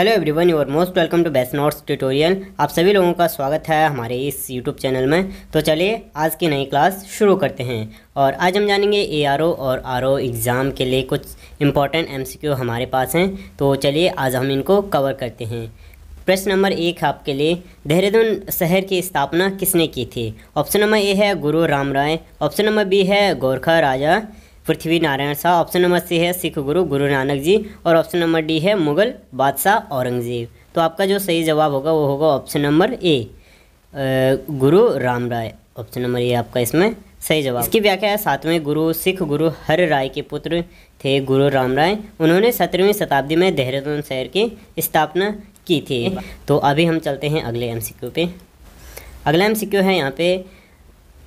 hello everyone you are most welcome to best notes tutorial आप सभी लोगों का स्वागत है हमारे इस यूट्यूब चैनल में तो चलिए आज की नई क्लास शुरू करते हैं और आज हम जानेंगे ए और आर एग्ज़ाम के लिए कुछ इंपॉर्टेंट एमसीक्यू हमारे पास हैं तो चलिए आज हम इनको कवर करते हैं प्रश्न नंबर एक है आपके लिए देहरादून शहर की स्थापना किसने की थी ऑप्शन नंबर ए है Guru Ram Rai option number B है गोरखा राजा Prithvi Narayan Shah option number C है सिख गुरु गुरु नानक जी और ऑप्शन नंबर डी है मुगल बादशाह औरंगजेब तो आपका जो सही जवाब होगा वो होगा option number A Guru Ram Rai option number A आपका इसमें सही जवाब इसकी व्याख्या है सातवें गुरु सिख गुरु हर राय के पुत्र थे गुरु राम राय उन्होंने सत्रहवीं शताब्दी में देहरादून शहर की स्थापना की थी तो अभी हम चलते हैं अगले एम पे अगला एम है यहाँ पे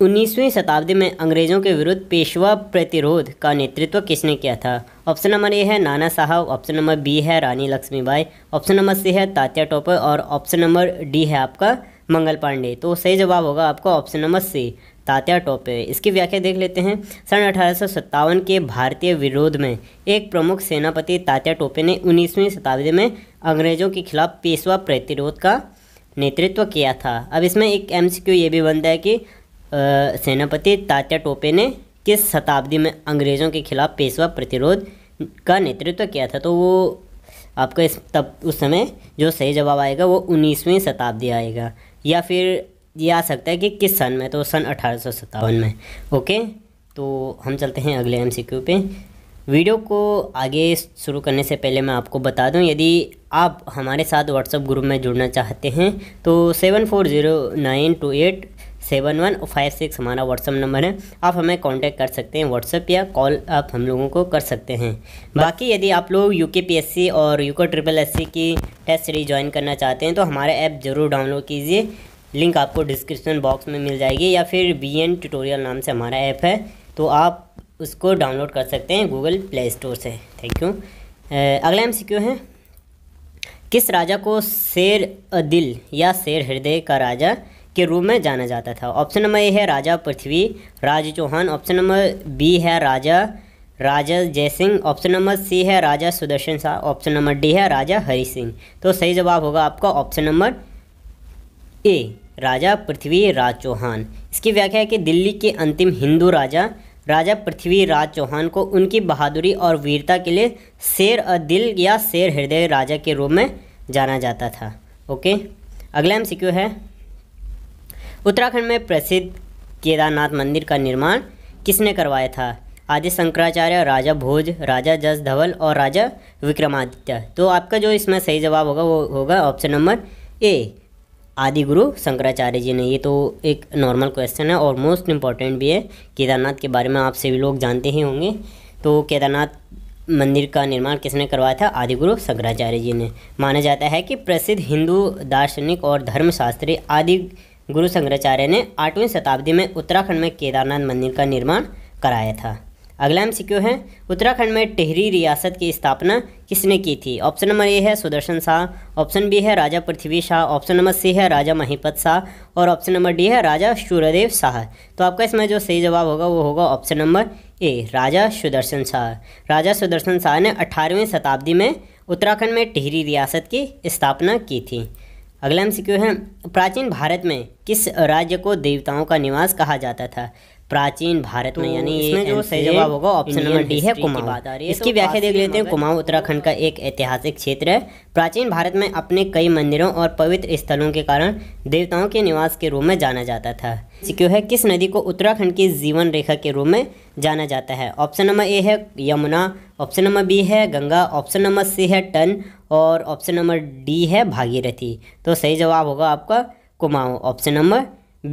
उन्नीसवीं शताब्दी में अंग्रेज़ों के विरुद्ध पेशवा प्रतिरोध का नेतृत्व किसने किया था ऑप्शन नंबर ए है नाना साहब ऑप्शन नंबर बी है Rani Lakshmibai option number C है तात्या टोपे और ऑप्शन नंबर डी है आपका मंगल पांडे तो सही जवाब होगा आपका option number C Tatya Tope इसकी व्याख्या देख लेते हैं सन अठारह के भारतीय विरोध में एक प्रमुख सेनापति तात्या टोपे ने उन्नीसवीं शताब्दी में अंग्रेज़ों के खिलाफ पेशवा प्रतिरोध का नेतृत्व किया था अब इसमें एक एम ये भी बनता है कि सेनापति तात्या टोपे ने किस शताब्दी में अंग्रेज़ों के खिलाफ पेशवा प्रतिरोध का नेतृत्व किया था तो वो आपका इस तब उस समय जो सही जवाब आएगा वो उन्नीसवीं शताब्दी आएगा या फिर ये आ सकता है कि किस सन में तो सन अठारह में ओके तो हम चलते हैं अगले एम सी क्यू पे वीडियो को आगे शुरू करने से पहले मैं आपको बता दूं यदि आप हमारे साथ व्हाट्सएप ग्रुप में जुड़ना चाहते हैं तो seven four zero nine two eight seven one five six हमारा व्हाट्सअप नंबर है आप हमें कांटेक्ट कर सकते हैं व्हाट्सअप या कॉल आप हम लोगों को कर सकते हैं बाकी यदि आप लोग यू और यूको ट्रिपल एस की टेस्ट सीरीज ज्वाइन करना चाहते हैं तो हमारा ऐप ज़रूर डाउनलोड कीजिए लिंक आपको डिस्क्रिप्शन बॉक्स में मिल जाएगी या फिर बी एन ट्यूटोरियल नाम से हमारा ऐप है तो आप उसको डाउनलोड कर सकते हैं गूगल प्ले स्टोर से थैंक यू अगला एम सी है किस राजा को शेर दिल या शेर हृदय का राजा के रूप में जाना जाता था ऑप्शन नंबर ए है राजा Prithvi Raj Chauhan option number B है राजा राजा Jai Singh option number C है राजा Sudarshan Shah option number D है राजा हरि सिंह तो सही जवाब होगा आपका ऑप्शन नंबर ए राजा पृथ्वी राज चौहान इसकी व्याख्या है कि दिल्ली के अंतिम हिंदू राजा राजा पृथ्वी राज चौहान को उनकी बहादुरी और वीरता के लिए शेर दिल या शेर हृदय राजा के रूप में जाना जाता था ओके अगला एम सीक्यू है उत्तराखंड में प्रसिद्ध केदारनाथ मंदिर का निर्माण किसने करवाया था आदि शंकराचार्य राजा भोज राजा जस धवल और राजा विक्रमादित्य तो आपका जो इसमें सही जवाब होगा वो होगा ऑप्शन नंबर ए आदि गुरु शंकराचार्य जी ने ये तो एक नॉर्मल क्वेश्चन है और मोस्ट इम्पॉर्टेंट भी है केदारनाथ के बारे में आप सभी लोग जानते ही होंगे तो केदारनाथ मंदिर का निर्माण किसने करवाया था आदिगुरु शंकराचार्य जी ने माना जाता है कि प्रसिद्ध हिंदू दार्शनिक और धर्मशास्त्री आदि गुरु शंकराचार्य ने आठवीं शताब्दी में उत्तराखंड में केदारनाथ मंदिर का निर्माण कराया था अगला एम सी है उत्तराखंड में टिहरी रियासत की स्थापना किसने की थी ऑप्शन नंबर ए है सुदर्शन शाह ऑप्शन बी है राजा Prithvi Shah option number C है राजा महिपत शाह और ऑप्शन नंबर डी है राजा सूर्यदेव शाह तो आपका इसमें जो सही जवाब होगा वो होगा ऑप्शन नंबर ए राजा सुदर्शन शाह राजा सुदर्शन शाह ने अठारहवीं शताब्दी में उत्तराखंड में टिहरी रियासत की स्थापना की थी अगला एम है प्राचीन भारत में किस राज्य को देवताओं का निवास कहा जाता था प्राचीन भारत में तो यानी ये जो सही जवाब होगा ऑप्शन नंबर डी है कुमाऊं इसकी तो व्याख्या देख लेते हैं कुमाऊं उत्तराखंड का एक ऐतिहासिक क्षेत्र है प्राचीन भारत में अपने कई मंदिरों और पवित्र स्थलों के कारण देवताओं के निवास के रूप में जाना जाता था क्यों है किस नदी को उत्तराखंड की जीवन रेखा के रूप में जाना जाता है ऑप्शन नंबर ए है यमुना ऑप्शन नंबर बी है गंगा ऑप्शन नंबर सी है टन और ऑप्शन नंबर डी है भागीरथी तो सही जवाब होगा आपका कुमाऊँ ऑप्शन नंबर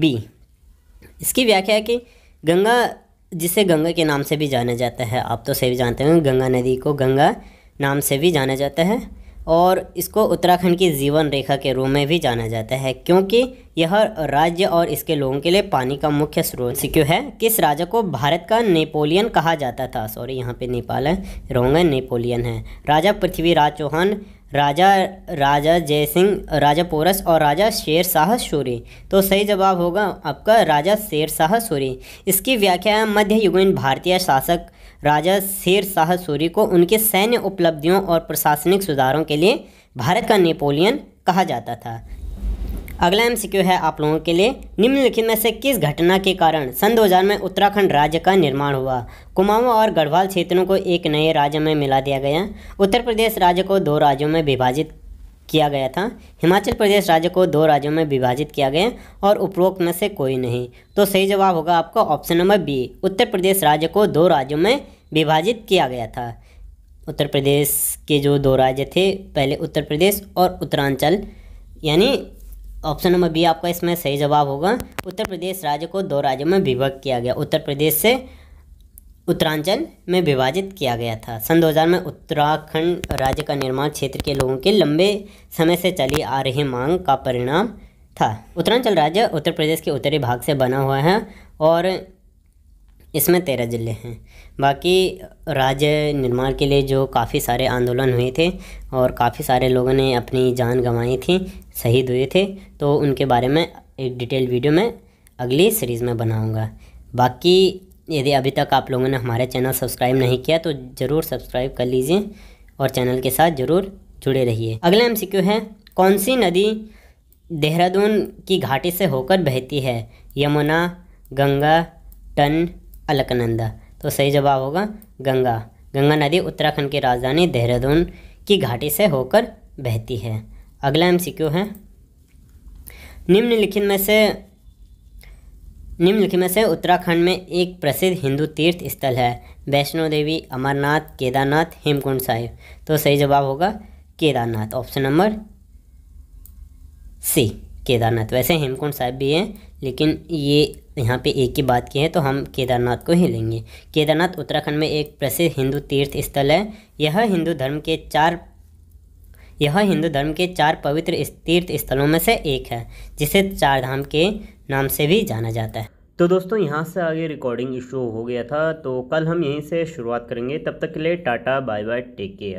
बी इसकी व्याख्या है कि गंगा जिसे गंगा के नाम से भी जाना जाता है आप तो सही जानते होंगे गंगा नदी को गंगा नाम से भी जाना जाता है और इसको उत्तराखंड की जीवन रेखा के रूप में भी जाना जाता है क्योंकि यह राज्य और इसके लोगों के लिए पानी का मुख्य स्रोत क्यों है किस राजा को भारत का नेपोलियन कहा जाता था सॉरी यहाँ पे नेपाल है रोंग नेपोलियन है राजा पृथ्वीराज चौहान राजा राजा जय सिंह राजा पोरस और राजा शेर शाह सूरी तो सही जवाब होगा आपका राजा शेर शाह सूरी इसकी व्याख्या मध्य युगीन भारतीय शासक राजा शेर शाह सूरी को उनके सैन्य उपलब्धियों और प्रशासनिक सुधारों के लिए भारत का नेपोलियन कहा जाता था अगला एम है आप लोगों के लिए निम्नलिखित में से किस घटना के कारण सन 2000 में उत्तराखंड राज्य का निर्माण हुआ कुमाऊं और गढ़वाल क्षेत्रों को एक नए राज्य में मिला दिया गया उत्तर प्रदेश राज्य को दो राज्यों में विभाजित किया गया था हिमाचल प्रदेश राज्य को दो राज्यों में विभाजित किया गया और उपरोक्त में से कोई नहीं तो सही जवाब होगा आपका option number B Uttar Pradesh राज्य को दो राज्यों में विभाजित किया गया था उत्तर प्रदेश के जो दो राज्य थे पहले उत्तर प्रदेश और उत्तरांचल यानी ऑप्शन नंबर बी आपका इसमें सही जवाब होगा उत्तर प्रदेश राज्य को दो राज्यों में विभक्त किया गया उत्तर प्रदेश से उत्तरांचल में विभाजित किया गया था सन 2000 में उत्तराखंड राज्य का निर्माण क्षेत्र के लोगों के लंबे समय से चली आ रही मांग का परिणाम था उत्तरांचल राज्य उत्तर प्रदेश के उत्तरी भाग से बना हुआ है और इसमें तेरह जिले हैं बाकी राज्य निर्माण के लिए जो काफ़ी सारे आंदोलन हुए थे और काफ़ी सारे लोगों ने अपनी जान गंवाई थी शहीद हुए थे तो उनके बारे में एक डिटेल वीडियो में अगली सीरीज़ में बनाऊँगा बाकी यदि अभी तक आप लोगों ने हमारा चैनल सब्सक्राइब नहीं किया तो ज़रूर सब्सक्राइब कर लीजिए और चैनल के साथ ज़रूर जुड़े रहिए अगला एम है कौन सी नदी देहरादून की घाटी से होकर बहती है यमुना गंगा टन अलकनंदा तो सही जवाब होगा गंगा गंगा नदी उत्तराखंड की राजधानी देहरादून की घाटी से होकर बहती है अगला एम है निम्नलिखित में से निम्नलिखित में से उत्तराखंड में एक प्रसिद्ध हिंदू तीर्थ स्थल है वैष्णो देवी अमरनाथ केदारनाथ हेमकुंड साहिब तो सही जवाब होगा Kedarnath option number C Kedarnath वैसे हेमकुंड साहिब भी हैं लेकिन ये यहाँ पे एक की बात की है तो हम केदारनाथ को ही लेंगे केदारनाथ उत्तराखंड में एक प्रसिद्ध हिंदू तीर्थ स्थल है यह हिंदू धर्म के चार यह हिंदू धर्म के चार पवित्र तीर्थ स्थलों में से एक है जिसे चार धाम के नाम से भी जाना जाता है तो दोस्तों यहाँ से आगे रिकॉर्डिंग इशू हो गया था तो कल हम यहीं से शुरुआत करेंगे तब तक के लिए tata bye bye take care